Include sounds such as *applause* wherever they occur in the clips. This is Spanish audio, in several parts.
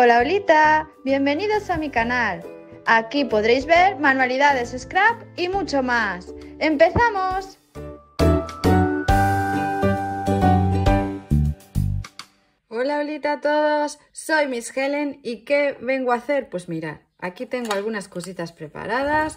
Hola, Olita, bienvenidos a mi canal. Aquí podréis ver manualidades scrap y mucho más. ¡Empezamos! Hola, Olita a todos. Soy Miss Helen y ¿qué vengo a hacer? Pues mirad, aquí tengo algunas cositas preparadas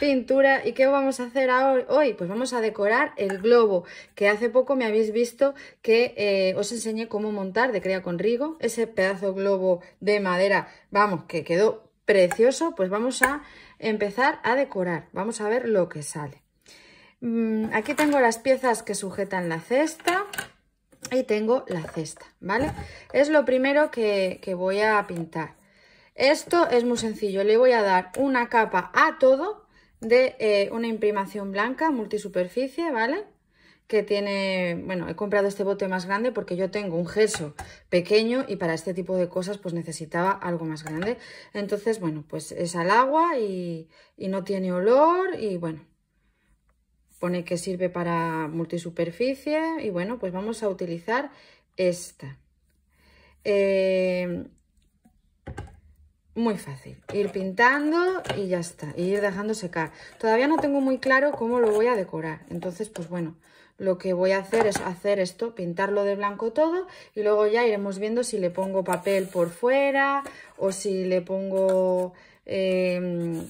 pintura. ¿Y qué vamos a hacer hoy? Pues vamos a decorar el globo, que hace poco me habéis visto que eh, os enseñé cómo montar de Crea con Rigo, ese pedazo globo de madera, vamos, que quedó precioso, pues vamos a empezar a decorar, vamos a ver lo que sale. Mm, aquí tengo las piezas que sujetan la cesta y tengo la cesta, ¿vale? Es lo primero que voy a pintar. Esto es muy sencillo, le voy a dar una capa a todo de eh, una imprimación blanca multisuperficie, ¿vale? Que tiene, bueno, he comprado este bote más grande porque yo tengo un gesso pequeño y para este tipo de cosas pues necesitaba algo más grande. Entonces, bueno, pues es al agua y, y no tiene olor y bueno, pone que sirve para multisuperficie y bueno, pues vamos a utilizar esta. Eh, muy fácil, ir pintando y ya está, ir dejando secar. Todavía no tengo muy claro cómo lo voy a decorar, entonces pues bueno, lo que voy a hacer es hacer esto, pintarlo de blanco todo y luego ya iremos viendo si le pongo papel por fuera o si le pongo em,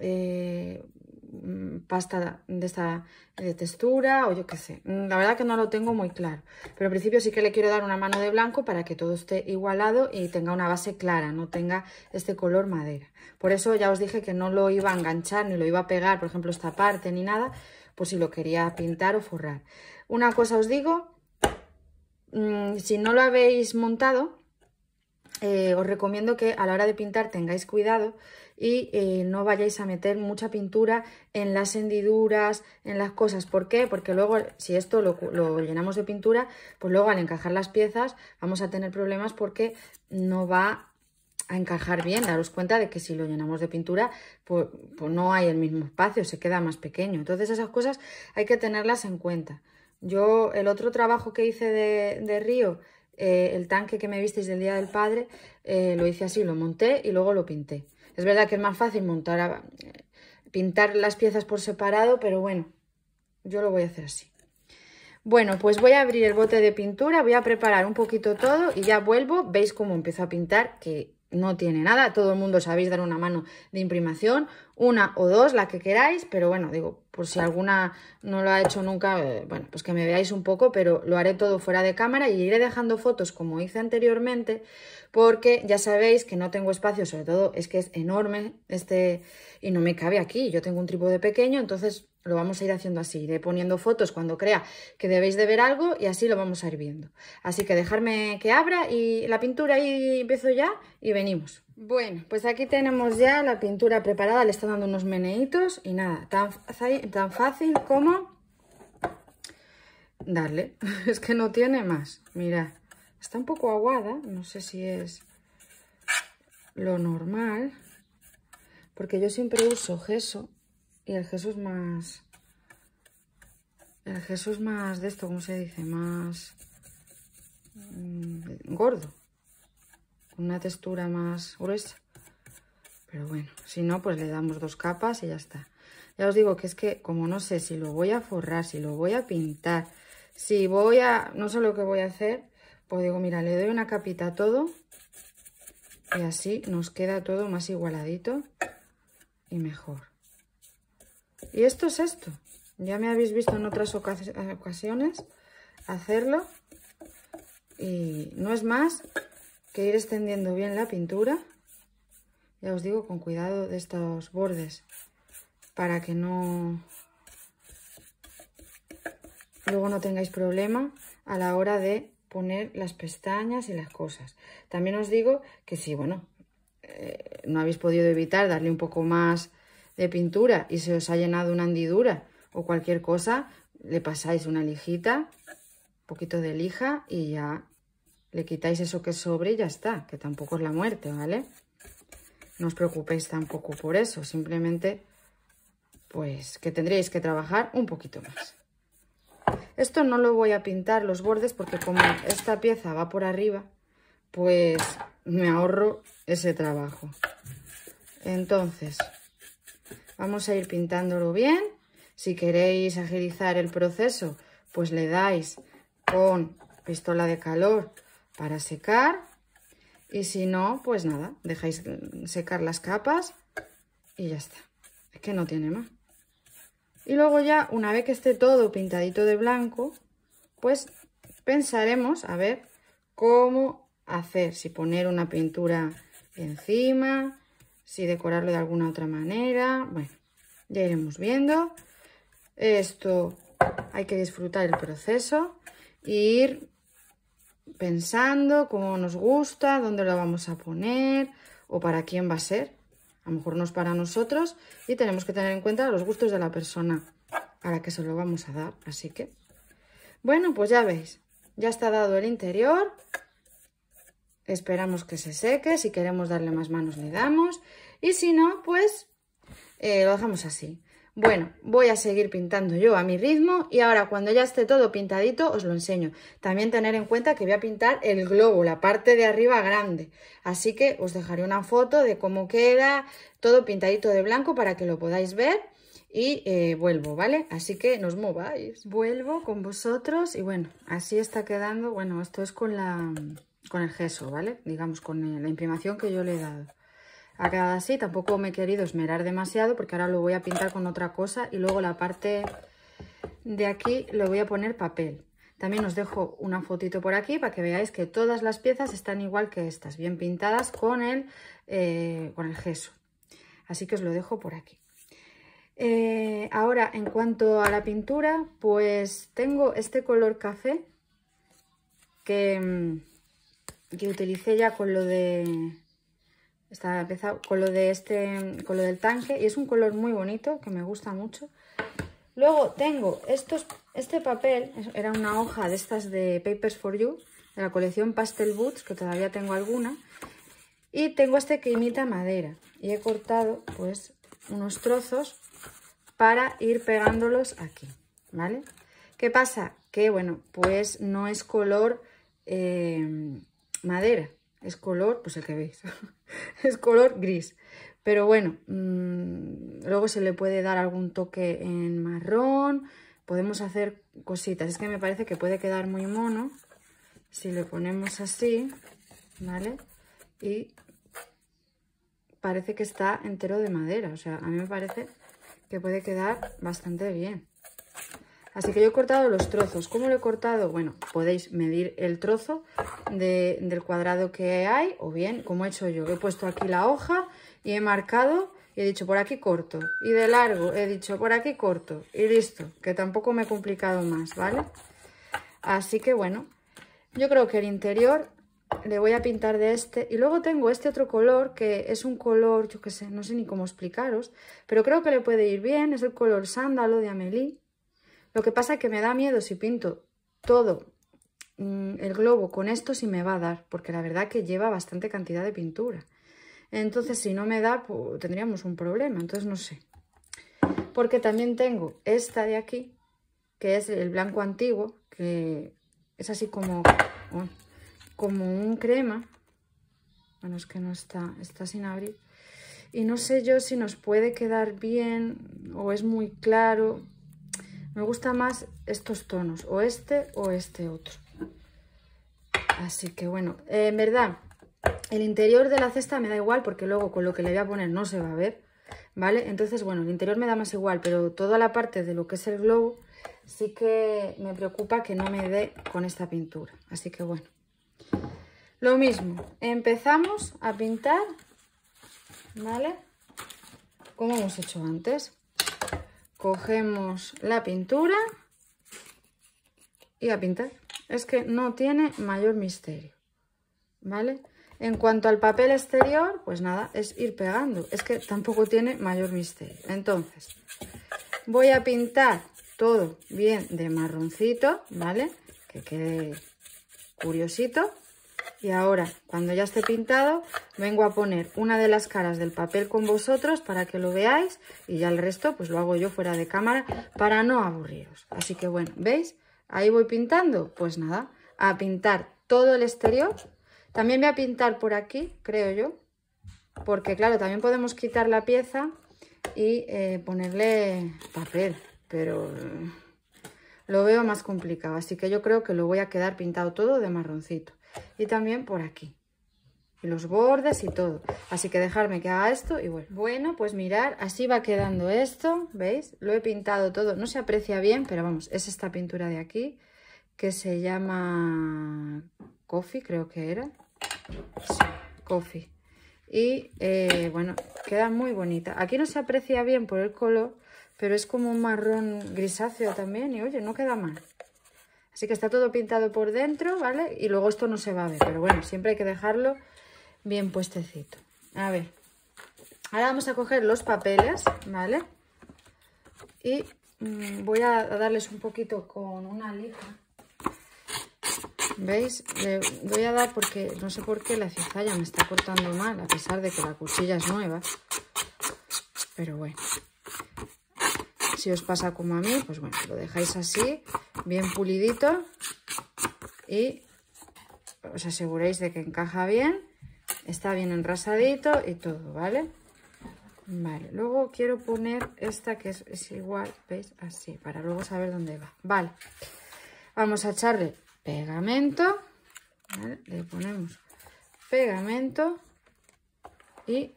eh, Mm, pasta de esta eh, textura o yo qué sé. Mm, la verdad que no lo tengo muy claro. Pero al principio sí que le quiero dar una mano de blanco para que todo esté igualado y tenga una base clara, no tenga este color madera. Por eso ya os dije que no lo iba a enganchar ni lo iba a pegar, por ejemplo, esta parte ni nada, por si lo quería pintar o forrar. Una cosa os digo, mm, si no lo habéis montado, eh, os recomiendo que a la hora de pintar tengáis cuidado y eh, no vayáis a meter mucha pintura en las hendiduras, en las cosas. ¿Por qué? Porque luego si esto lo, llenamos de pintura, pues luego al encajar las piezas vamos a tener problemas porque no va a encajar bien. Daros cuenta de que si lo llenamos de pintura, pues, pues no hay el mismo espacio, se queda más pequeño. Entonces esas cosas hay que tenerlas en cuenta. Yo el otro trabajo que hice de, río, eh, el tanque que me visteis del Día del Padre, eh, lo hice así, lo monté y luego lo pinté. Es verdad que es más fácil montar, pintar las piezas por separado, pero bueno, yo lo voy a hacer así. Bueno, pues voy a abrir el bote de pintura, voy a preparar un poquito todo y ya vuelvo. Veis cómo empiezo a pintar, que no tiene nada, todo el mundo sabéis dar una mano de imprimación, una o dos, la que queráis, pero bueno, digo, por si alguna no lo ha hecho nunca, eh, bueno, pues que me veáis un poco, pero lo haré todo fuera de cámara y iré dejando fotos como hice anteriormente, porque ya sabéis que no tengo espacio, sobre todo es que es enorme este y no me cabe aquí, yo tengo un trípode pequeño, entonces lo vamos a ir haciendo así, iré poniendo fotos cuando crea que debéis de ver algo y así lo vamos a ir viendo. Así que dejarme que abra y la pintura y empiezo ya y venimos. Bueno, pues aquí tenemos ya la pintura preparada, le está dando unos meneitos y nada, tan, tan fácil como darle. *laughs* Es que no tiene más, mira, Está un poco aguada, no sé si es lo normal, porque yo siempre uso gesso y el Jesús más... El Jesús más de esto, ¿cómo se dice? Más mm, gordo. Una textura más gruesa. Pero bueno, si no, pues le damos dos capas y ya está. Ya os digo que es que como no sé si lo voy a forrar, si lo voy a pintar, si voy a... No sé lo que voy a hacer, pues digo, mira, le doy una capita a todo y así nos queda todo más igualadito y mejor. Y esto es esto. Ya me habéis visto en otras eh, ocasiones hacerlo. Y no es más que ir extendiendo bien la pintura. Ya os digo, con cuidado de estos bordes. Para que no... Luego no tengáis problema a la hora de poner las pestañas y las cosas. También os digo que si, bueno, eh, no habéis podido evitar darle un poco más de pintura y se os ha llenado una hendidura o cualquier cosa, le pasáis una lijita, un poquito de lija y ya le quitáis eso que sobre y ya está, que tampoco es la muerte, ¿vale? No os preocupéis tampoco por eso, simplemente pues que tendréis que trabajar un poquito más. Esto no lo voy a pintar los bordes porque como esta pieza va por arriba, pues me ahorro ese trabajo. Entonces, Vamos a ir pintándolo bien. Si queréis agilizar el proceso, pues le dais con pistola de calor para secar. Y si no, pues nada, dejáis secar las capas y ya está. Es que no tiene más. Y luego ya, una vez que esté todo pintadito de blanco, pues pensaremos a ver cómo hacer. Si poner una pintura encima, si decorarlo de alguna otra manera. Bueno, ya iremos viendo. Esto hay que disfrutar el proceso e ir pensando cómo nos gusta, dónde lo vamos a poner o para quién va a ser. A lo mejor no es para nosotros y tenemos que tener en cuenta los gustos de la persona a la que se lo vamos a dar. Así que, bueno, pues ya veis, ya está dado el interior esperamos que se seque, si queremos darle más manos le damos y si no, pues eh, lo dejamos así. Bueno, voy a seguir pintando yo a mi ritmo y ahora cuando ya esté todo pintadito os lo enseño. También tener en cuenta que voy a pintar el globo, la parte de arriba grande. Así que os dejaré una foto de cómo queda todo pintadito de blanco para que lo podáis ver y eh, vuelvo, ¿vale? Así que nos mováis. Vuelvo con vosotros y bueno, así está quedando. Bueno, esto es con la con el gesso, ¿vale? Digamos, con eh, la imprimación que yo le he dado. Ha quedado así, tampoco me he querido esmerar demasiado porque ahora lo voy a pintar con otra cosa y luego la parte de aquí lo voy a poner papel. También os dejo una fotito por aquí para que veáis que todas las piezas están igual que estas, bien pintadas con el, eh, con el gesso. Así que os lo dejo por aquí. Eh, ahora, en cuanto a la pintura, pues tengo este color café que mm, que utilicé ya con lo de está empezado con lo de este con lo del tanque y es un color muy bonito que me gusta mucho luego tengo estos este papel era una hoja de estas de papers for you de la colección pastel boots que todavía tengo alguna y tengo este que imita madera y he cortado pues unos trozos para ir pegándolos aquí vale qué pasa que bueno pues no es color eh, madera. Es color, pues el que veis, es color gris. Pero bueno, mm, luego se le puede dar algún toque en marrón, podemos hacer cositas. Es que me parece que puede quedar muy mono si le ponemos así, ¿vale? Y parece que está entero de madera, o sea, a mí me parece que puede quedar bastante bien. Así que yo he cortado los trozos. ¿Cómo lo he cortado? Bueno, podéis medir el trozo del cuadrado que hay o bien, como he hecho yo, he puesto aquí la hoja y he marcado y he dicho por aquí corto. Y de largo he dicho por aquí corto y listo, que tampoco me he complicado más, ¿vale? Así que bueno, yo creo que el interior le voy a pintar de este y luego tengo este otro color que es un color, yo que sé, no sé ni cómo explicaros, pero creo que le puede ir bien, es el color sándalo de Amelie, lo que pasa es que me da miedo si pinto todo mm, el globo con esto, si me va a dar, porque la verdad que lleva bastante cantidad de pintura. Entonces, si no me da, tendríamos un problema, entonces no sé. Porque también tengo esta de aquí, que es el blanco antiguo, que es así como, oh, como un crema. Bueno, es que no está, está sin abrir. Y no sé yo si nos puede quedar bien o es muy claro. Me gusta más estos tonos, o este o este otro. Así que bueno, eh, en verdad, el interior de la cesta me da igual porque luego con lo que le voy a poner no se va a ver, ¿vale? Entonces, bueno, el interior me da más igual, pero toda la parte de lo que es el globo sí que me preocupa que no me dé con esta pintura. Así que bueno, lo mismo, empezamos a pintar, ¿vale? Como hemos hecho antes cogemos la pintura y a pintar. Es que no tiene mayor misterio, ¿vale? En cuanto al papel exterior, pues nada, es ir pegando. Es que tampoco tiene mayor misterio. Entonces, voy a pintar todo bien de marroncito, ¿vale? Que quede curiosito. Y ahora, cuando ya esté pintado, vengo a poner una de las caras del papel con vosotros para que lo veáis y ya el resto pues lo hago yo fuera de cámara para no aburriros. Así que bueno, ¿veis? Ahí voy pintando. Pues nada, a pintar todo el exterior. También voy a pintar por aquí, creo yo, porque claro, también podemos quitar la pieza y eh, ponerle papel, pero eh, lo veo más complicado, así que yo creo que lo voy a quedar pintado todo de marroncito y también por aquí. Y los bordes y todo. Así que dejarme que haga esto y bueno. Bueno, pues mirar, así va quedando esto, ¿veis? Lo he pintado todo, no se aprecia bien, pero vamos, es esta pintura de aquí que se llama Coffee, creo que era. Sí, Coffee. Y eh, bueno, queda muy bonita. Aquí no se aprecia bien por el color, pero es como un marrón grisáceo también y oye, no queda mal. Así que está todo pintado por dentro, ¿vale? Y luego esto no se va a ver, pero bueno, siempre hay que dejarlo bien puestecito. A ver, ahora vamos a coger los papeles, ¿vale? Y mm, voy a darles un poquito con una lija. ¿Veis? voy a dar porque no sé por qué la cizalla me está cortando mal, a pesar de que la cuchilla es nueva. Pero bueno, si os pasa como a mí, pues bueno, lo dejáis así, bien pulidito y os aseguréis de que encaja bien, está bien enrasadito y todo, ¿vale? Vale, luego quiero poner esta que es, igual, ¿veis? Así, para luego saber dónde va. Vale, vamos a echarle pegamento, le ponemos pegamento y,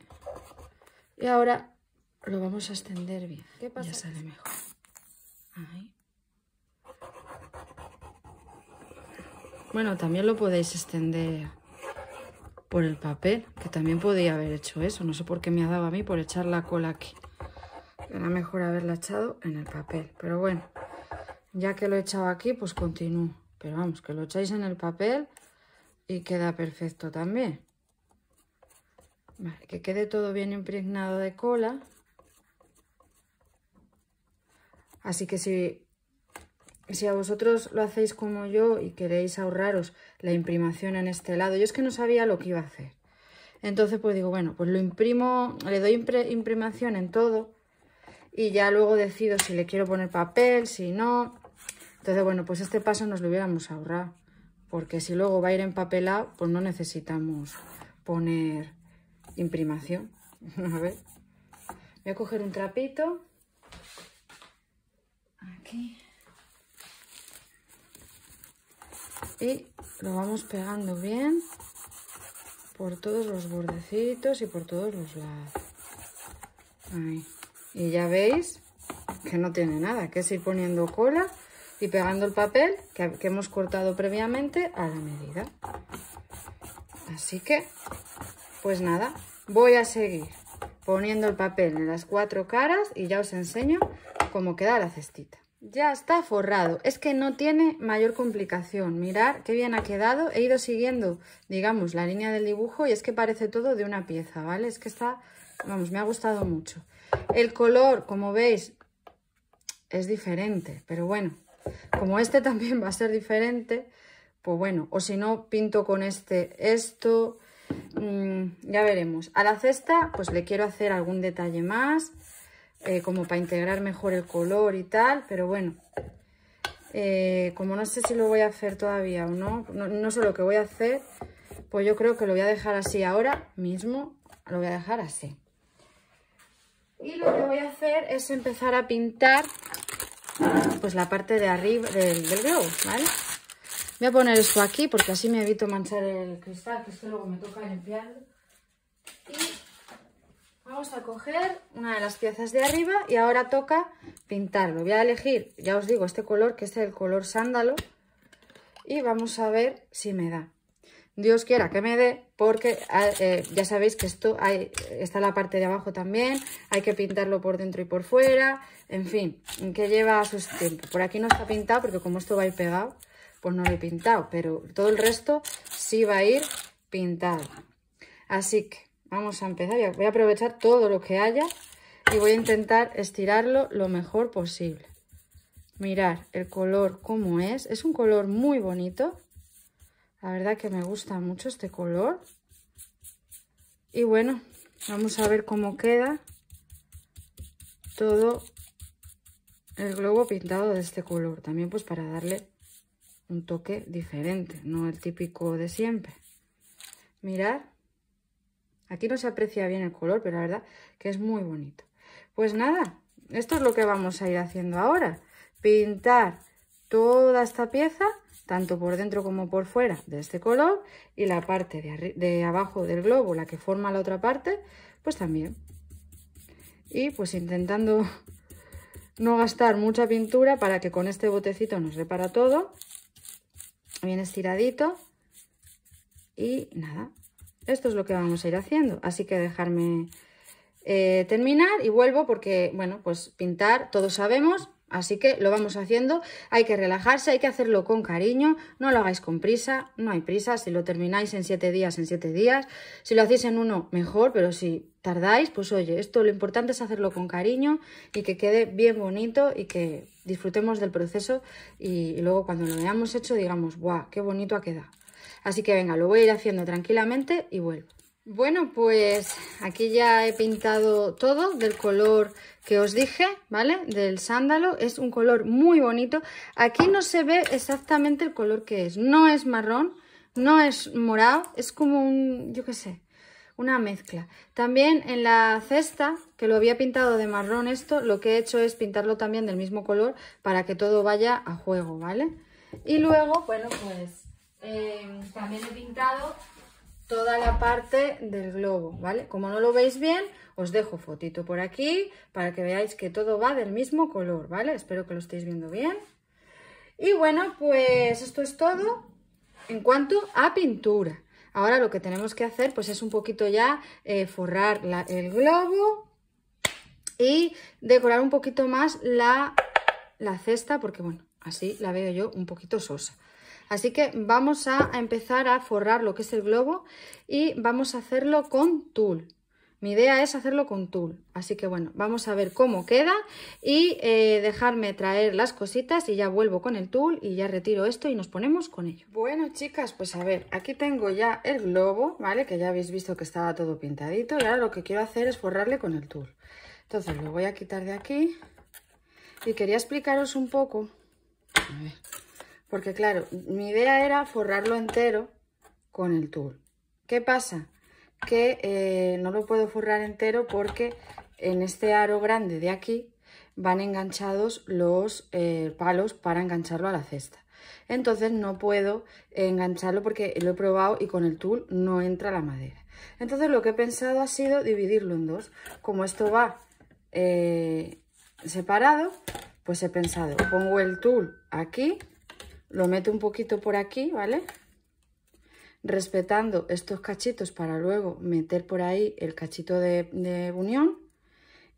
y ahora lo vamos a extender bien. ¿Qué pasa? Ya sale mejor. Bueno, también lo podéis extender por el papel, que también podía haber hecho eso. No sé por qué me ha dado a mí por echar la cola aquí. Era mejor haberla echado en el papel. Pero bueno, ya que lo he echado aquí, pues continúo. Pero vamos, que lo echáis en el papel y queda perfecto también. que quede todo bien impregnado de cola. Así que si, a vosotros lo hacéis como yo y queréis ahorraros la imprimación en este lado, yo es que no sabía lo que iba a hacer. Entonces pues digo, bueno, pues lo imprimo, le doy imprimación en todo y ya luego decido si le quiero poner papel, si no. Entonces, bueno, pues este paso nos lo hubiéramos ahorrado, porque si luego va a ir empapelado, pues no necesitamos poner imprimación. *laughs* a ver, voy a coger un trapito y lo vamos pegando bien por todos los bordecitos y por todos los lados. Y ya veis que no tiene nada, que es ir poniendo cola y pegando el papel que, que hemos cortado previamente a la medida. Así que, pues nada, voy a seguir poniendo el papel en las cuatro caras y ya os enseño cómo queda la cestita. Ya está forrado, es que no tiene mayor complicación. Mirar qué bien ha quedado, he ido siguiendo, digamos, la línea del dibujo y es que parece todo de una pieza, ¿vale? Es que está, vamos, me ha gustado mucho. El color, como veis, es diferente, pero bueno, como este *laughs* también va a ser diferente, pues bueno, o si no, pinto con este esto, mm, ya veremos. A la cesta, pues le quiero hacer algún detalle más, eh, como para integrar mejor el color y tal, pero bueno, eh, como no sé si lo voy a hacer todavía o no, no, sé lo que voy a hacer, pues yo creo que lo voy a dejar así ahora mismo, lo voy a dejar así. Y lo que voy a hacer es empezar a pintar pues la parte de arriba del, del globo, ¿vale? Voy a poner esto aquí porque así me evito manchar el cristal, que es luego me toca limpiarlo vamos a coger una de las piezas de arriba y ahora toca pintarlo. Voy a elegir, ya os digo, este color que es el color sándalo y vamos a ver si me da. Dios quiera que me dé, porque ah, eh, ya sabéis que esto hay, está la parte de abajo también, hay que pintarlo por dentro y por fuera, en fin, que lleva su tiempo. Por aquí no está pintado, porque como esto va a ir pegado, pues no lo he pintado, pero todo el resto sí va a ir pintado. Así que Vamos a empezar, voy a aprovechar todo lo que haya y voy a intentar estirarlo lo mejor posible. Mirar el color como es, es un color muy bonito. La verdad que me gusta mucho este color. Y bueno, vamos a ver cómo queda todo el globo pintado de este color. También pues para darle un toque diferente, no el típico de siempre. Mirar. Aquí no se aprecia bien el color, pero la verdad que es muy bonito. Pues nada, esto es lo que vamos a ir haciendo ahora. Pintar toda esta pieza, tanto por dentro como por fuera, de este color. Y la parte de, abajo del globo, la que forma la otra parte, pues también. Y pues intentando *laughs* no gastar mucha pintura para que con este botecito nos repara todo. Bien estiradito. Y nada, esto es lo que vamos a ir haciendo, así que dejarme eh, terminar y vuelvo porque, bueno, pues pintar todos sabemos, así que lo vamos haciendo. Hay que relajarse, hay que hacerlo con cariño, no lo hagáis con prisa, no hay prisa. Si lo termináis en siete días, en siete días. Si lo hacéis en uno, mejor, pero si tardáis, pues oye, esto lo importante es hacerlo con cariño y que quede bien bonito y que disfrutemos del proceso y, y luego cuando lo hayamos hecho digamos, ¡guau, qué bonito ha quedado! Así que venga, lo voy a ir haciendo tranquilamente y vuelvo. Bueno, pues aquí ya he pintado todo del color que os dije, ¿vale? Del sándalo. Es un color muy bonito. Aquí no se ve exactamente el color que es. No es marrón, no es morado. Es como un, yo qué sé, una mezcla. También en la cesta, que lo había pintado de marrón esto, lo que he hecho es pintarlo también del mismo color para que todo vaya a juego, ¿vale? Y luego, bueno, pues Em, también he pintado toda la parte del globo, ¿vale? Como no lo veis bien, os dejo fotito por aquí para que veáis que todo va del mismo color, ¿vale? Espero que lo estéis viendo bien. Y bueno, pues esto es todo en cuanto a pintura. Ahora lo que tenemos que hacer pues es un poquito ya eh, forrar el globo y decorar un poquito más la, la cesta porque bueno, así la veo yo un poquito sosa. Así que vamos a empezar a forrar lo que es el globo y vamos a hacerlo con tul. Mi idea es hacerlo con tul, así que bueno, vamos a ver cómo queda y eh, dejarme traer las cositas y ya vuelvo con el tul y ya retiro esto y nos ponemos con ello. Bueno chicas, pues a ver, aquí tengo ya el globo, ¿vale? Que ya habéis visto que estaba todo pintadito y ahora lo que quiero hacer es forrarle con el tul. Entonces lo voy a quitar de aquí y quería explicaros un poco, a ver, porque claro, mi idea era forrarlo entero con el tul. ¿Qué pasa? Que eh, no lo puedo forrar entero porque en este aro grande de aquí van enganchados los eh, palos para engancharlo a la cesta. Entonces no puedo engancharlo porque lo he probado y con el tul no entra la madera. Entonces lo que he pensado ha sido dividirlo en dos. Como esto va eh, separado, pues he pensado, pongo el tul aquí lo meto un poquito por aquí, ¿vale? Respetando estos cachitos para luego meter por ahí el cachito de, unión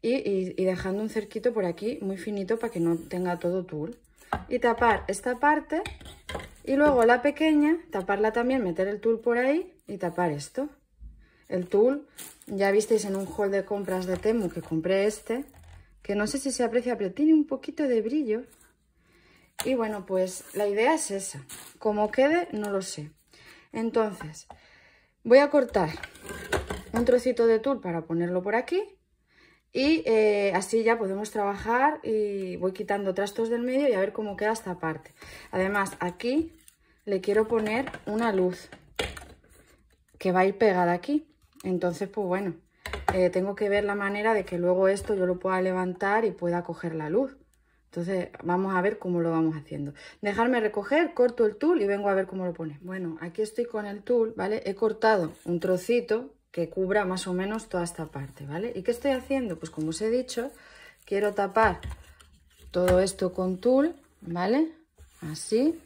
y, y, dejando un cerquito por aquí muy finito para que no tenga todo tul. Y tapar esta parte y luego la pequeña, taparla también, meter el tul por ahí y tapar esto. El tul, ya visteis en un haul de compras de Temu que compré este, que no sé si se aprecia, pero tiene un poquito de brillo. Y bueno, pues la idea es esa. Como quede, no lo sé. Entonces, voy a cortar un trocito de tul para ponerlo por aquí. Y eh, así ya podemos trabajar y voy quitando trastos del medio y a ver cómo queda esta parte. Además, aquí le quiero poner una luz que va a ir pegada aquí. Entonces, pues bueno, eh, tengo que ver la manera de que luego esto yo lo pueda levantar y pueda coger la luz. Entonces vamos a ver cómo lo vamos haciendo. Dejarme recoger, corto el tool y vengo a ver cómo lo pone. Bueno, aquí estoy con el tool ¿vale? He cortado un trocito que cubra más o menos toda esta parte, ¿vale? ¿Y qué estoy haciendo? Pues como os he dicho, quiero tapar todo esto con tool ¿vale? Así.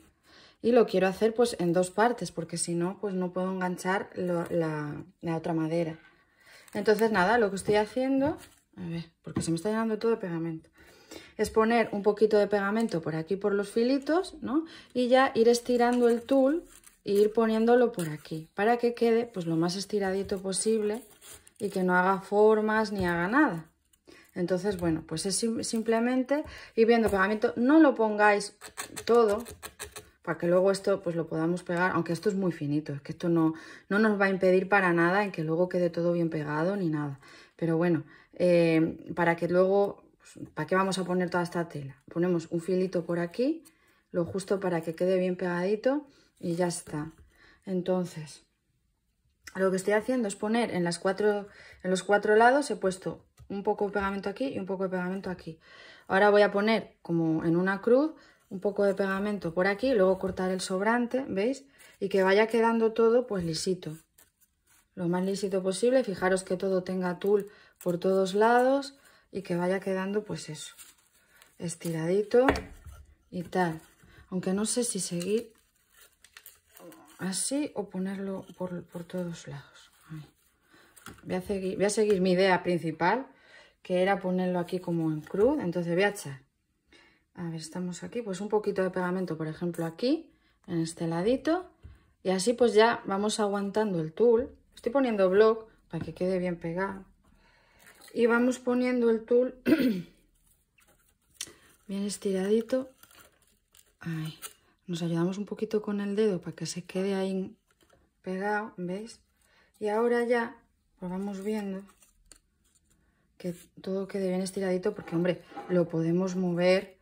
Y lo quiero hacer pues en dos partes, porque si no, pues no puedo enganchar la, la otra madera. Entonces nada, lo que estoy haciendo... A ver, porque se me está llenando todo de pegamento es poner un poquito de pegamento por aquí por los filitos, ¿no? Y ya ir estirando el tul y e ir poniéndolo por aquí, para que quede pues lo más estiradito posible y que no haga formas ni haga nada. Entonces, bueno, pues es simplemente ir viendo pegamento. No lo pongáis todo, para que luego esto pues lo podamos pegar, aunque esto es muy finito, es que esto no, no nos va a impedir para nada en que luego quede todo bien pegado ni nada. Pero bueno, eh, para que luego ¿para qué vamos a poner toda esta tela? Ponemos un filito por aquí, lo justo para que quede bien pegadito y ya está. Entonces, lo que estoy haciendo es poner en, las cuatro, en los cuatro lados, he puesto un poco de pegamento aquí y un poco de pegamento aquí. Ahora voy a poner como en una cruz un poco de pegamento por aquí, luego cortar el sobrante, ¿veis? Y que vaya quedando todo pues lisito, lo más lisito posible. Fijaros que todo tenga tul por todos lados y que vaya quedando pues eso, estiradito y tal. Aunque no sé si seguir así o ponerlo por, todos lados. Voy a, seguir, a seguir mi idea principal, que era ponerlo aquí como en cruz. Entonces voy a echar, a ver, estamos aquí, pues un poquito de pegamento, por ejemplo, aquí, en este ladito. Y así pues ya vamos aguantando el tul. Estoy poniendo block para que quede bien pegado y vamos poniendo el tul *clears throat* bien estiradito. Nos ayudamos un poquito con el dedo para que se quede ahí pegado, ¿veis? Y ahora ya pues vamos viendo que todo quede bien estiradito porque, hombre, lo podemos mover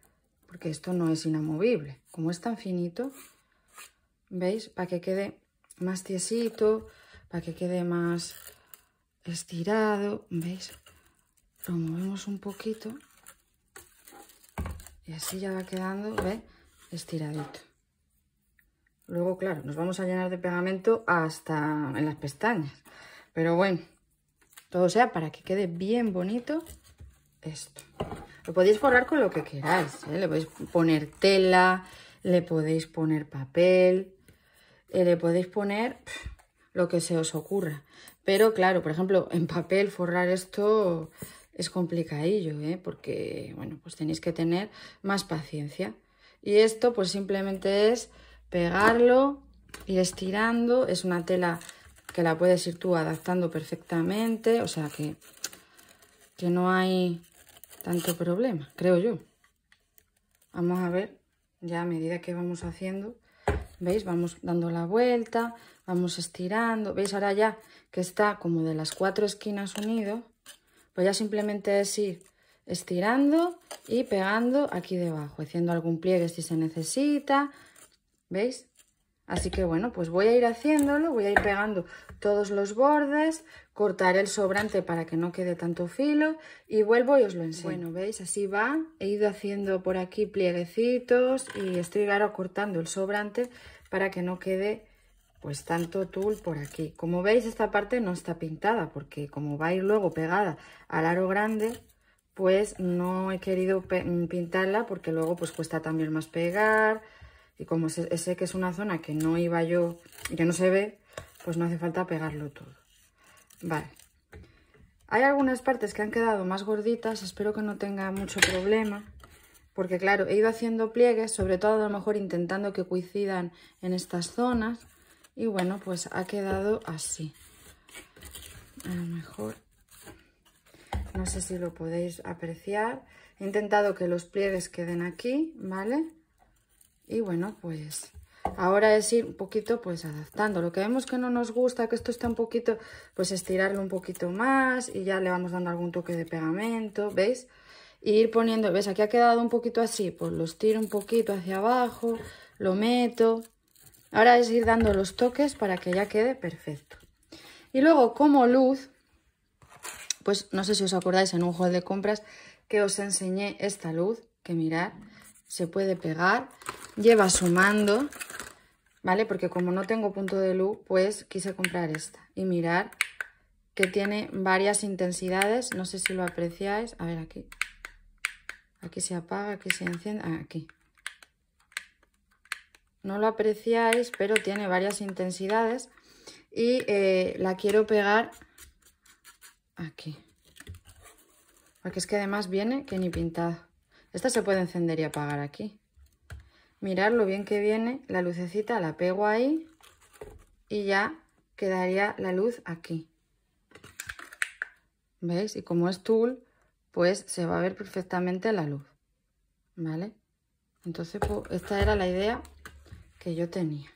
porque esto no es inamovible. Como es tan finito, ¿veis? Para que quede más tiesito, para que quede más estirado, ¿veis? lo movemos un poquito y así ya va quedando estiradito. Luego, claro, nos vamos a llenar de pegamento hasta en las pestañas. Pero bueno, todo sea para que quede bien bonito esto. Lo podéis forrar con lo que queráis. ¿eh? Le podéis poner tela, le podéis poner papel, eh, le podéis poner lo que se os ocurra. Pero claro, por ejemplo, en papel forrar esto es complicadillo, ¿eh? porque bueno, pues tenéis que tener más paciencia. Y esto pues simplemente es pegarlo, ir estirando, es una tela que la puedes ir tú adaptando perfectamente, o sea que, que no hay tanto problema, creo yo. Vamos a ver, ya a medida que vamos haciendo, ¿veis? Vamos dando la vuelta, vamos estirando, ¿veis? Ahora ya que está como de las cuatro esquinas unido, Voy pues a simplemente es ir estirando y pegando aquí debajo, haciendo algún pliegue si se necesita, ¿veis? Así que bueno, pues voy a ir haciéndolo, voy a ir pegando todos los bordes, cortar el sobrante para que no quede tanto filo y vuelvo y os lo enseño. Bueno, ¿veis? Así va. He ido haciendo por aquí plieguecitos y estoy ahora cortando el sobrante para que no quede pues tanto tul por aquí. Como veis, esta parte no está pintada, porque como va a ir luego pegada al aro grande, pues no he querido pintarla, porque luego pues cuesta también más pegar, y como sé, que es una zona que no iba yo, y que no se ve, pues no hace falta pegarlo todo. Vale. Hay algunas partes que han quedado más gorditas, espero que no tenga mucho problema porque claro, he ido haciendo pliegues, sobre todo a lo mejor intentando que coincidan en estas zonas, y bueno, pues ha quedado así. A lo mejor, no sé si lo podéis apreciar. He intentado que los pliegues queden aquí, ¿vale? Y bueno, pues ahora es ir un poquito pues adaptando. Lo que vemos que no nos gusta, que esto está un poquito, pues estirarlo un poquito más y ya le vamos dando algún toque de pegamento, ¿veis? Y ir poniendo, ¿ves? Aquí ha quedado un poquito así, pues lo estiro un poquito hacia abajo, lo meto, Ahora es ir dando los toques para que ya quede perfecto. Y luego como luz, pues no sé si os acordáis en un juego de compras que os enseñé esta luz, que mirar se puede pegar, lleva su mando, ¿vale? Porque como no tengo punto de luz, pues quise comprar esta. Y mirar que tiene varias intensidades, no sé si lo apreciáis, a ver aquí. Aquí se apaga, aquí se enciende, ah, aquí no lo apreciáis, pero tiene varias intensidades. Y eh, la quiero pegar aquí. Porque es que además viene que ni pintada. Esta se puede encender y apagar aquí. Mirad lo bien que viene. La lucecita la pego ahí y ya quedaría la luz aquí. ¿Veis? Y como es tool, pues se va a ver perfectamente la luz. ¿Vale? Entonces, pues, esta era la idea que yo tenía.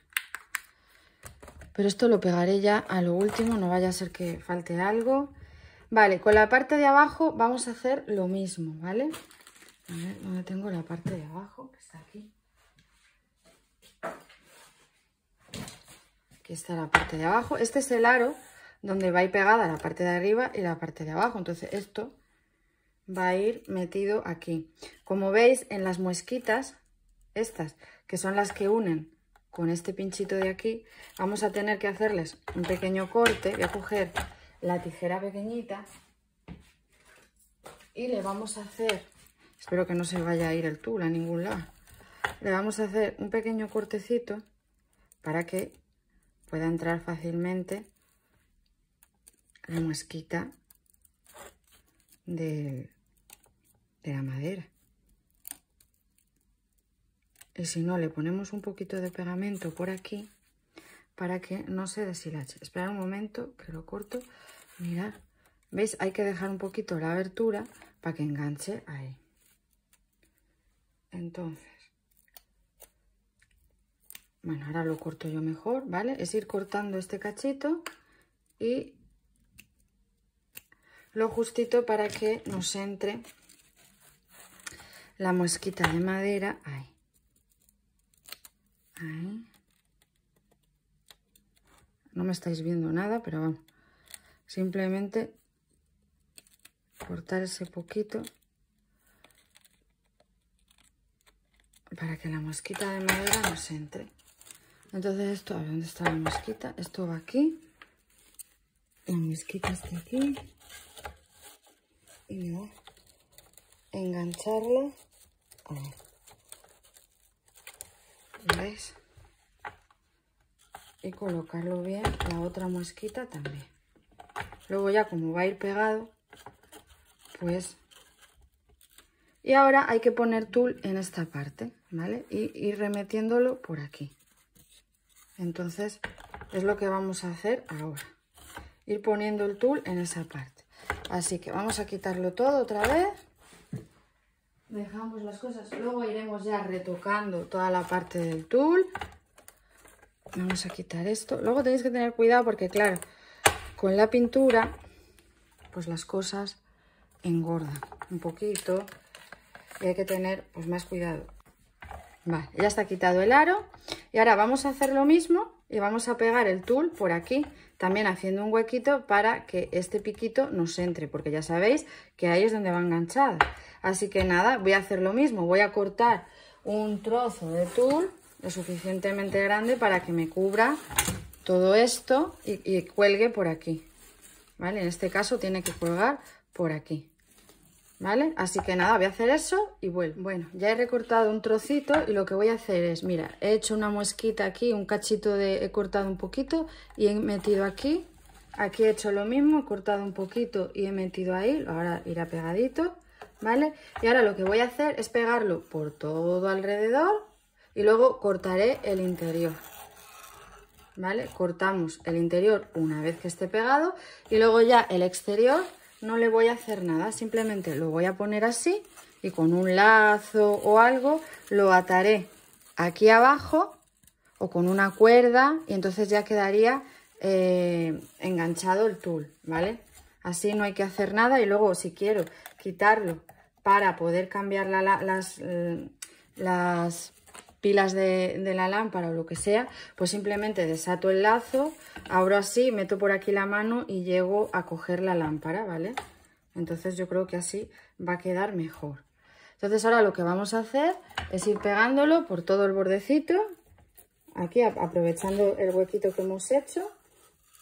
Pero esto lo pegaré ya a lo último, no vaya a ser que falte algo. Vale, con la parte de abajo vamos a hacer lo mismo, ¿vale? A tengo la parte de abajo? Que está aquí. Aquí está la parte de abajo. Este es el aro donde va a ir pegada la parte de arriba y la parte de abajo. Entonces esto va a ir metido aquí. Como veis, en las muesquitas, estas, que son las que unen con este pinchito de aquí, vamos a tener que hacerles un pequeño corte. Voy a coger la tijera pequeñita y le vamos a hacer, espero que no se vaya a ir el tul a ningún lado, le vamos a hacer un pequeño cortecito para que pueda entrar fácilmente la mosquita de la madera. Y si no, le ponemos un poquito de pegamento por aquí para que no se deshilache. espera un momento que lo corto. Mirad, ¿veis? Hay que dejar un poquito la abertura para que enganche ahí. Entonces, bueno, ahora lo corto yo mejor, ¿vale? Es ir cortando este cachito y lo justito para que nos entre la mosquita de madera ahí. No me estáis viendo nada, pero vamos. Simplemente cortar ese poquito para que la mosquita de madera nos entre. Entonces esto, a ver, ¿dónde está la mosquita? Esto va aquí. La mosquita está aquí. Y luego engancharla. A y colocarlo bien, la otra mosquita también. Luego ya como va a ir pegado, pues... Y ahora hay que poner tul en esta parte, ¿vale? Y ir remetiéndolo por aquí. Entonces es lo que vamos a hacer ahora. Ir poniendo el tul en esa parte. Así que vamos a quitarlo todo otra vez dejamos las cosas. Luego iremos ya retocando toda la parte del tul. Vamos a quitar esto. Luego tenéis que tener cuidado porque, claro, con la pintura, pues las cosas engordan un poquito. Y hay que tener pues, más cuidado. Vale, ya está quitado el aro. Y ahora vamos a hacer lo mismo, y vamos a pegar el tul por aquí, también haciendo un huequito para que este piquito nos entre, porque ya sabéis que ahí es donde va enganchada. Así que nada, voy a hacer lo mismo, voy a cortar un trozo de tul lo suficientemente grande para que me cubra todo esto y, y cuelgue por aquí. ¿Vale? En este caso tiene que colgar por aquí. ¿vale? Así que nada, voy a hacer eso y vuelvo. Bueno, ya he recortado un trocito y lo que voy a hacer es, mira, he hecho una muesquita aquí, un cachito de, he cortado un poquito y he metido aquí, aquí he hecho lo mismo, he cortado un poquito y he metido ahí, ahora irá pegadito, ¿vale? Y ahora lo que voy a hacer es pegarlo por todo alrededor y luego cortaré el interior. ¿Vale? Cortamos el interior una vez que esté pegado y luego ya el exterior no le voy a hacer nada, simplemente lo voy a poner así y con un lazo o algo lo ataré aquí abajo o con una cuerda y entonces ya quedaría eh, enganchado el tul, ¿vale? Así no hay que hacer nada y luego si quiero quitarlo para poder cambiar las, eh, las pilas de, la lámpara o lo que sea, pues simplemente desato el lazo, abro así, meto por aquí la mano y llego a coger la lámpara, ¿vale? Entonces yo creo que así va a quedar mejor. Entonces ahora lo que vamos a hacer es ir pegándolo por todo el bordecito, aquí aprovechando el huequito que hemos hecho,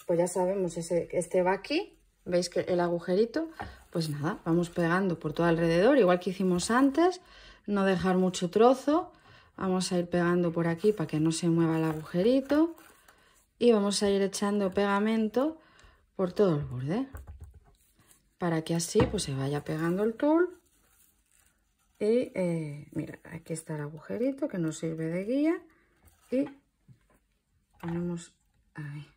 pues ya sabemos, ese, este va aquí, veis que el agujerito, pues nada, vamos pegando por todo alrededor, igual que hicimos antes, no dejar mucho trozo, Vamos a ir pegando por aquí para que no se mueva el agujerito. Y vamos a ir echando pegamento por todo el borde. Para que así pues, se vaya pegando el tul. Y eh, mira, aquí está el agujerito que nos sirve de guía. Y ponemos ahí.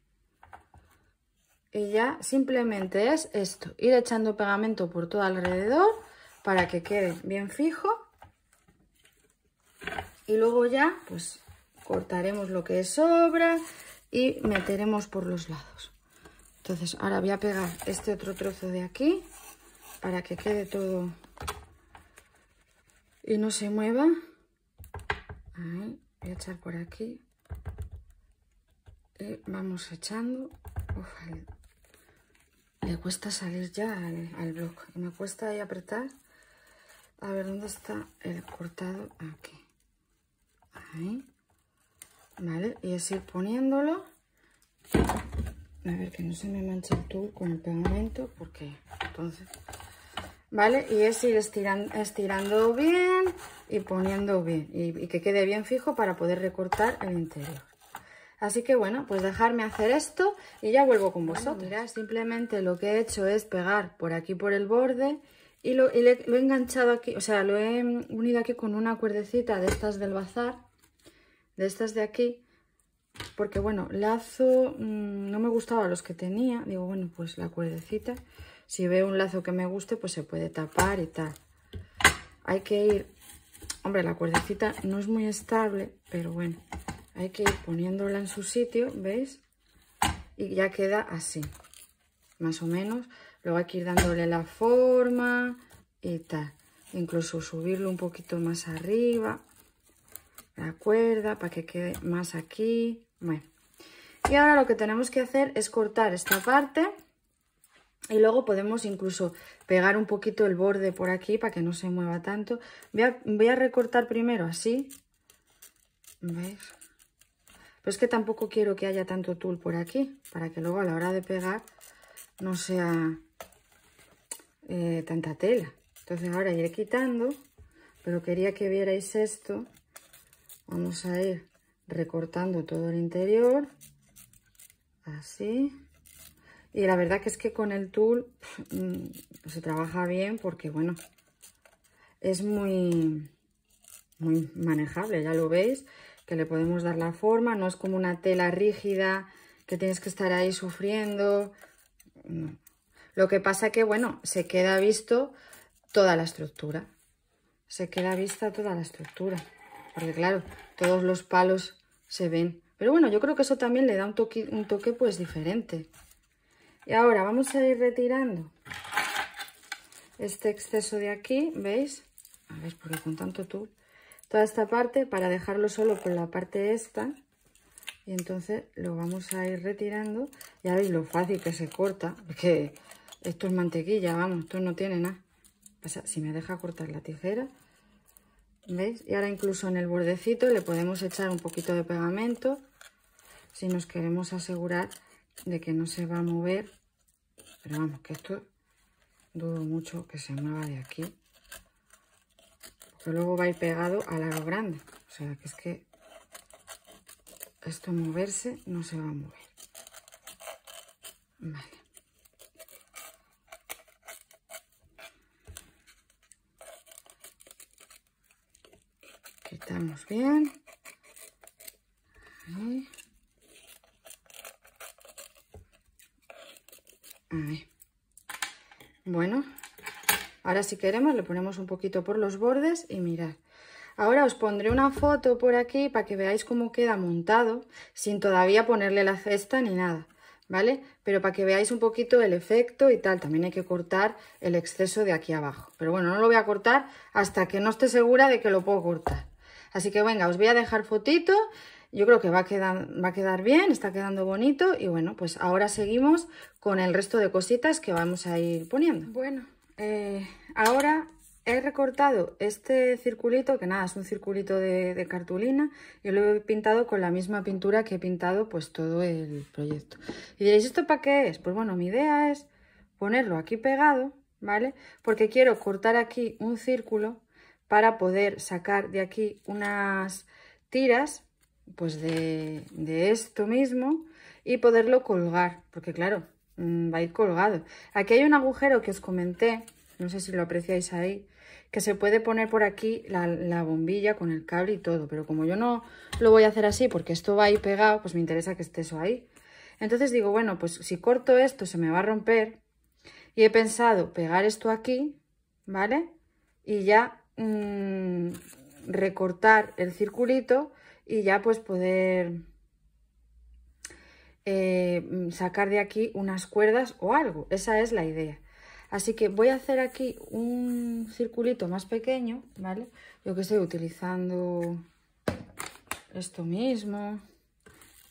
Y ya simplemente es esto, ir echando pegamento por todo alrededor para que quede bien fijo y luego ya pues cortaremos lo que sobra y meteremos por los lados. Entonces ahora voy a pegar este otro trozo de aquí para que quede todo y no se mueva. voy a echar por aquí. Y vamos echando. le cuesta salir ya al, al bloque. Me cuesta ahí apretar. A ver, ¿dónde está el cortado? Aquí. Ahí. Vale, y es ir poniéndolo. A ver, que no se me mancha el tubo con el pegamento, porque entonces... ¿Vale? Y es ir estirando, estirando bien y poniendo bien. Y, que quede bien fijo para poder recortar el interior. Así que bueno, pues dejarme hacer esto y ya vuelvo con vosotros. simplemente lo que he hecho es pegar por aquí por el borde y, lo, lo he enganchado aquí, o sea, lo he mm, unido aquí con una cuerdecita de estas del bazar de estas de aquí, porque bueno, lazo mm, no me gustaba los que tenía, digo, bueno, pues la cuerdecita, si veo un lazo que me guste, pues se puede tapar y tal. Hay que ir, hombre, la cuerdecita no es muy estable, pero bueno, hay que ir poniéndola en su sitio, ¿veis? Y ya queda así, más o menos. Luego hay que ir dándole la forma y tal. Incluso subirlo un poquito más arriba la cuerda para que quede más aquí. Bueno, y ahora lo que tenemos que hacer es cortar esta parte y luego podemos incluso pegar un poquito el borde por aquí para que no se mueva tanto. Voy a, recortar primero así, ¿veis? Pero es que tampoco quiero que haya tanto tul por aquí, para que luego a la hora de pegar no sea eh, tanta tela. Entonces ahora iré quitando, pero quería que vierais esto vamos a ir recortando todo el interior, así. Y la verdad que es que con el tool mm, se trabaja bien porque, bueno, es muy, muy manejable, ya lo veis, que le podemos dar la forma, no es como una tela rígida que tienes que estar ahí sufriendo. Lo que pasa que, bueno, se queda visto toda la estructura. Se queda vista toda la estructura claro, todos los palos se ven. Pero bueno, yo creo que eso también le da un toque, un toque pues diferente. Y ahora vamos a ir retirando este exceso de aquí, ¿veis? A ver, porque con tanto tú... Toda esta parte para dejarlo solo con la parte esta. Y entonces lo vamos a ir retirando. Ya veis lo fácil que se corta, porque esto es mantequilla, vamos, esto no tiene nada. si me deja cortar la tijera, ¿Veis? Y ahora incluso en el bordecito le podemos echar un poquito de pegamento si nos queremos asegurar de que no se va a mover. Pero vamos, que esto dudo mucho que se mueva de aquí. Porque luego va a ir pegado al aro grande. O sea, que es que esto moverse no se va a mover. quitamos bien. Bueno, ahora si queremos le ponemos un poquito por los bordes y mirad. Ahora os pondré una foto por aquí para que veáis cómo queda montado sin todavía ponerle la cesta ni nada, ¿vale? Pero para que veáis un poquito el efecto y tal, también hay que cortar el exceso de aquí abajo. Pero bueno, no lo voy a cortar hasta que no esté segura de que lo puedo cortar. Así que venga, os voy a dejar fotito. Yo creo que va a, quedar, va a quedar bien, está quedando bonito. Y bueno, pues ahora seguimos con el resto de cositas que vamos a ir poniendo. Bueno, eh, ahora he recortado este circulito, que nada, es un circulito de, cartulina, y lo he pintado con la misma pintura que he pintado pues todo el proyecto. Y diréis, ¿esto para qué es? Pues bueno, mi idea es ponerlo aquí pegado, ¿vale? Porque quiero cortar aquí un círculo para poder sacar de aquí unas tiras pues de, esto mismo y poderlo colgar, porque claro, mm, va a ir colgado. Aquí hay un agujero que os comenté, no sé si lo apreciáis ahí, que se puede poner por aquí la, bombilla con el cable y todo, pero como yo no lo voy a hacer así porque esto va a ir pegado, pues me interesa que esté eso ahí. Entonces digo, bueno, pues si corto esto se me va a romper y he pensado pegar esto aquí, ¿vale? Y ya Mm, recortar el circulito y ya pues poder eh, sacar de aquí unas cuerdas o algo. Esa es la idea. Así que voy a hacer aquí un circulito más pequeño, ¿vale? Yo que sé, utilizando esto mismo.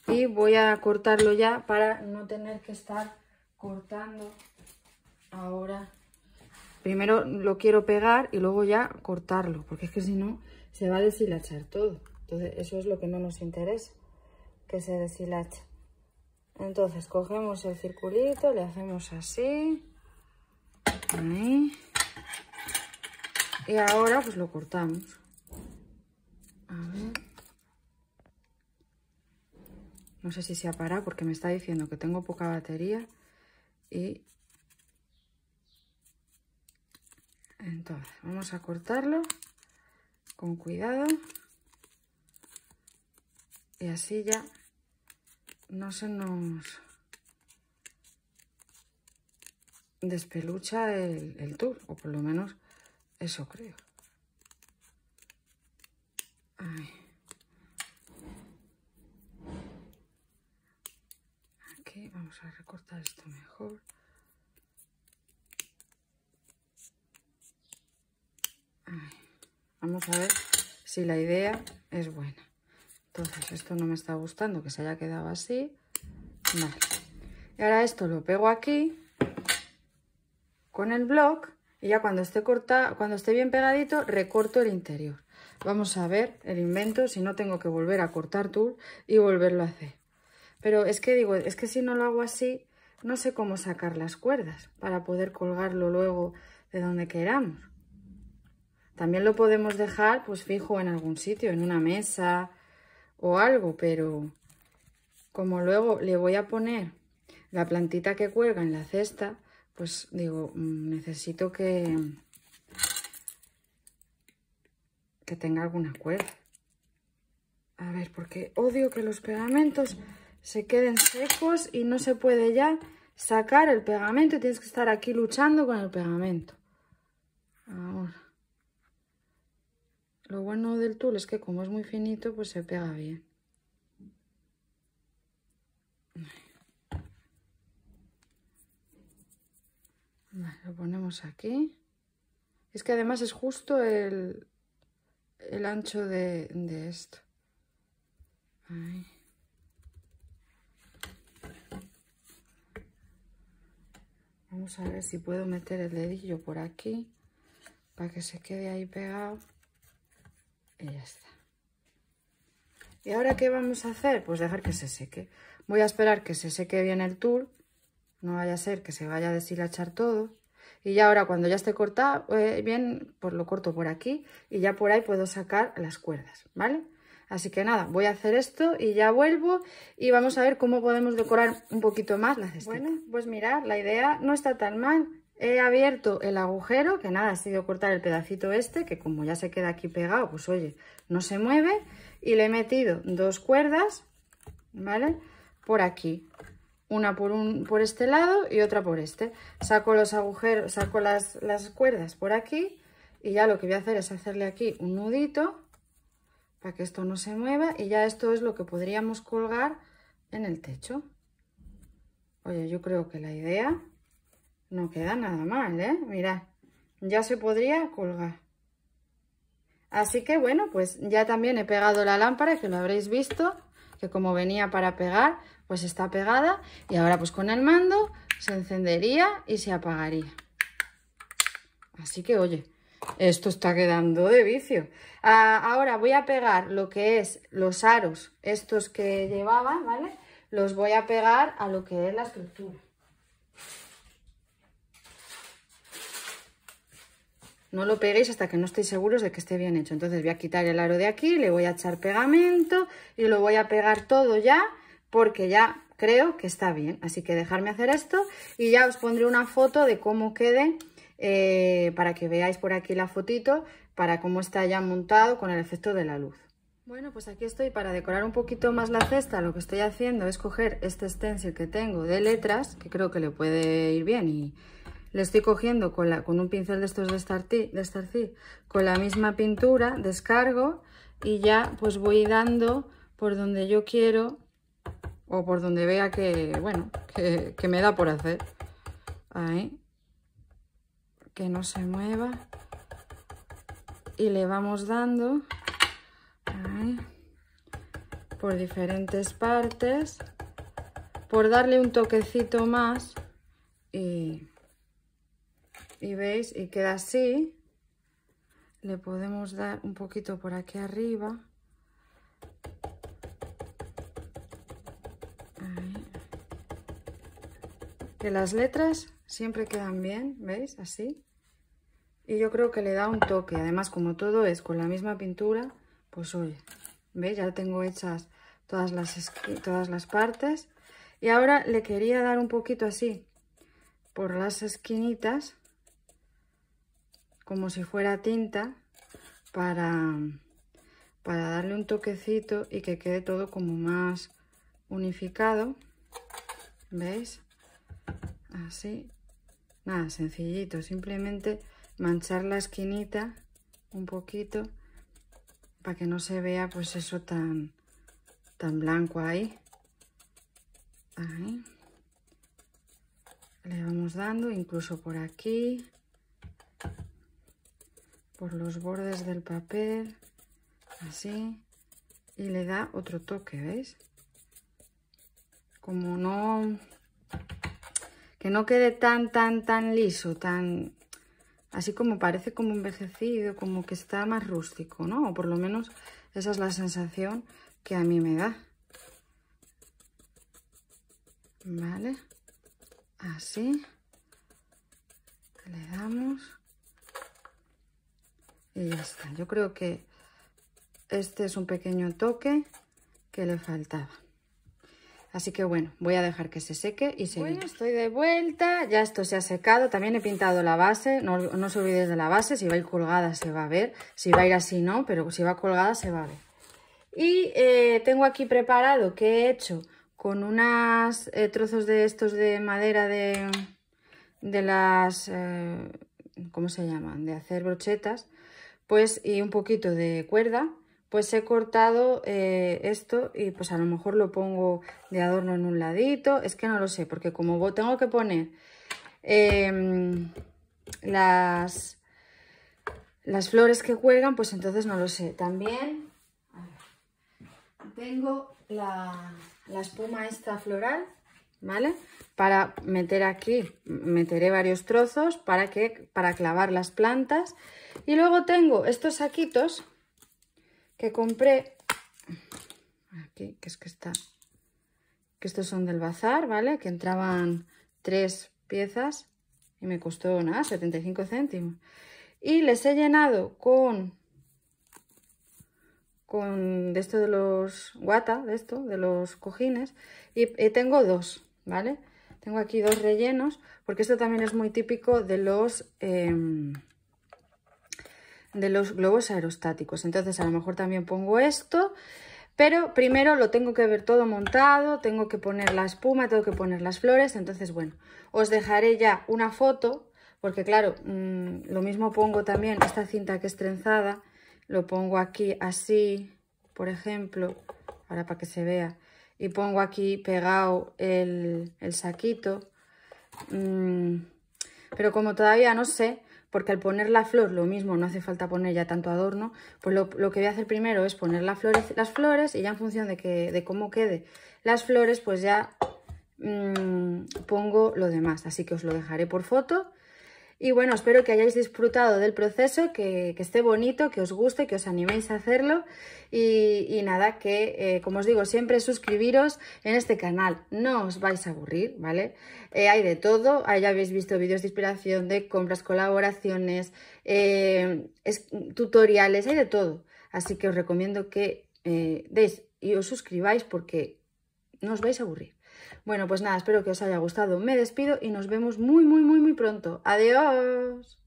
Y voy a cortarlo ya para no tener que estar cortando ahora primero lo quiero pegar y luego ya cortarlo, porque es que si no se va a deshilachar todo. Entonces eso es lo que no nos interesa, que se deshilache. Entonces cogemos el circulito, le hacemos así. Ahí. Y ahora pues lo cortamos. A ver. No sé si se ha parado porque me está diciendo que tengo poca batería y Entonces, vamos a cortarlo con cuidado. Y así ya no se nos despelucha el, tour o por lo menos eso creo. Aquí vamos a recortar esto mejor. Vamos a ver si la idea es buena. Entonces, esto no me está gustando que se haya quedado así. Vale. Y ahora esto lo pego aquí con el blog y ya cuando esté corta, cuando esté bien pegadito, recorto el interior. Vamos a ver el invento, si no tengo que volver a cortar tour y volverlo a hacer. Pero es que digo, es que si no lo hago así, no sé cómo sacar las cuerdas para poder colgarlo luego de donde queramos. También lo podemos dejar pues fijo en algún sitio, en una mesa o algo, pero como luego le voy a poner la plantita que cuelga en la cesta, pues digo, mm, necesito que, que tenga alguna cuerda. A ver, porque odio que los pegamentos se queden secos y no se puede ya sacar el pegamento. Tienes que estar aquí luchando con el pegamento. Ahora. Lo bueno del tul es que como es muy finito, pues se pega bien. lo ponemos aquí. Es que además es justo el, ancho de, esto. Vamos a ver si puedo meter el dedillo por aquí para que se quede ahí pegado. Y ya está. ¿Y ahora qué vamos a hacer? Pues dejar que se seque. Voy a esperar que se seque bien el tour No vaya a ser que se vaya a deshilachar todo. Y ya ahora cuando ya esté cortado eh, bien, pues lo corto por aquí y ya por ahí puedo sacar las cuerdas, ¿vale? Así que nada, voy a hacer esto y ya vuelvo y vamos a ver cómo podemos decorar un poquito más la cesta. Bueno, pues mirad, la idea no está tan mal. He abierto el agujero, que nada, ha sido cortar el pedacito este, que como ya se queda aquí pegado, pues oye, no se mueve. Y le he metido dos cuerdas, ¿vale? Por aquí. Una por, un, por este lado y otra por este. Saco los agujeros, saco las, las cuerdas por aquí. Y ya lo que voy a hacer es hacerle aquí un nudito para que esto no se mueva. Y ya esto es lo que podríamos colgar en el techo. Oye, yo creo que la idea no queda nada mal, ¿eh? Mirad, ya se podría colgar. Así que bueno, pues ya también he pegado la lámpara, que lo habréis visto, que como venía para pegar, pues está pegada. Y ahora pues con el mando se encendería y se apagaría. Así que oye, esto está quedando de vicio. Ah, ahora voy a pegar lo que es los aros, estos que llevaba, ¿vale? Los voy a pegar a lo que es la estructura. No lo peguéis hasta que no estéis seguros de que esté bien hecho. Entonces voy a quitar el aro de aquí, le voy a echar pegamento y lo voy a pegar todo ya porque ya creo que está bien. Así que dejarme hacer esto y ya os pondré una foto de cómo quede eh, para que veáis por aquí la fotito para cómo está ya montado con el efecto de la luz. Bueno, pues aquí estoy para decorar un poquito más la cesta. Lo que estoy haciendo es coger este stencil que tengo de letras, que creo que le puede ir bien y le estoy cogiendo con, la, con un pincel de estos de Starcy, de con la misma pintura, descargo y ya pues voy dando por donde yo quiero o por donde vea que, bueno, que, que me da por hacer. Ahí. Que no se mueva. Y le vamos dando por diferentes partes, por darle un toquecito más y y veis, y queda así. Le podemos dar un poquito por aquí arriba. Que las letras siempre quedan bien, ¿veis? Así. Y yo creo que le da un toque. Además, como todo es con la misma pintura, pues oye, ¿veis? Ya tengo hechas todas las, todas las partes. Y ahora le quería dar un poquito así por las esquinitas como si fuera tinta para, para darle un toquecito y que quede todo como más unificado. ¿Veis? Así. Nada, sencillito. Simplemente manchar la esquinita un poquito para que no se vea pues eso tan, tan blanco ahí. Ahí. Le vamos dando incluso por aquí por los bordes del papel, así, y le da otro toque, ¿veis? Como no... que no quede tan, tan, tan liso, tan... así como parece como envejecido, como que está más rústico, ¿no? O por lo menos esa es la sensación que a mí me da. ¿Vale? Así. Le damos y ya está. Yo creo que este es un pequeño toque que le faltaba. Así que bueno, voy a dejar que se seque y seguimos. Bueno, estoy de vuelta, ya esto se ha secado, también he pintado la base, no, no os olvidéis de la base, si va a ir colgada se va a ver, si va a ir así no, pero si va colgada se va a ver. Y eh, tengo aquí preparado que he hecho con unos eh, trozos de estos de madera de, de las, eh, ¿cómo se llaman? De hacer brochetas, pues y un poquito de cuerda pues he cortado eh, esto y pues a lo mejor lo pongo de adorno en un ladito es que no lo sé porque como tengo que poner em, las las flores que cuelgan pues entonces no lo sé también tengo la, la espuma esta floral ¿vale? Para meter aquí, meteré varios trozos para, que, para clavar las plantas. Y luego tengo estos saquitos que compré, aquí, que es que está, que estos son del bazar, ¿vale? Que entraban tres piezas y me costó nada, 75 céntimos. Y les he llenado con con de esto de los guata, de esto, de los cojines, y tengo dos, ¿vale? Tengo aquí dos rellenos, porque esto también es muy típico de los, em, de los globos aerostáticos. Entonces a lo mejor también pongo esto, pero primero lo tengo que ver todo montado, tengo que poner la espuma, tengo que poner las flores. Entonces, bueno, os dejaré ya una foto, porque claro, mm, lo mismo pongo también esta cinta que es trenzada, lo pongo aquí así, por ejemplo, ahora para que se vea y pongo aquí pegado el, saquito. Mm, pero como todavía no sé, porque al poner la flor, lo mismo, no hace falta poner ya tanto adorno, pues lo, que voy a hacer primero es poner las flores, las flores y ya en función de, que, de cómo quede las flores, pues ya mm, pongo lo demás. Así que os lo dejaré por foto y bueno, espero que hayáis disfrutado del proceso, que, esté bonito, que os guste, que os animéis a hacerlo. Y, nada, que eh, como os digo siempre, suscribiros en este canal. No os vais a aburrir, ¿vale? Eh, hay de todo, ahí ya habéis visto vídeos de inspiración, de compras, colaboraciones, eh, tutoriales, hay de todo. Así que os recomiendo que deis y os suscribáis porque no os vais a aburrir. Bueno, pues nada, espero que os haya gustado. Me despido y nos vemos muy, muy, muy, muy pronto. Adiós.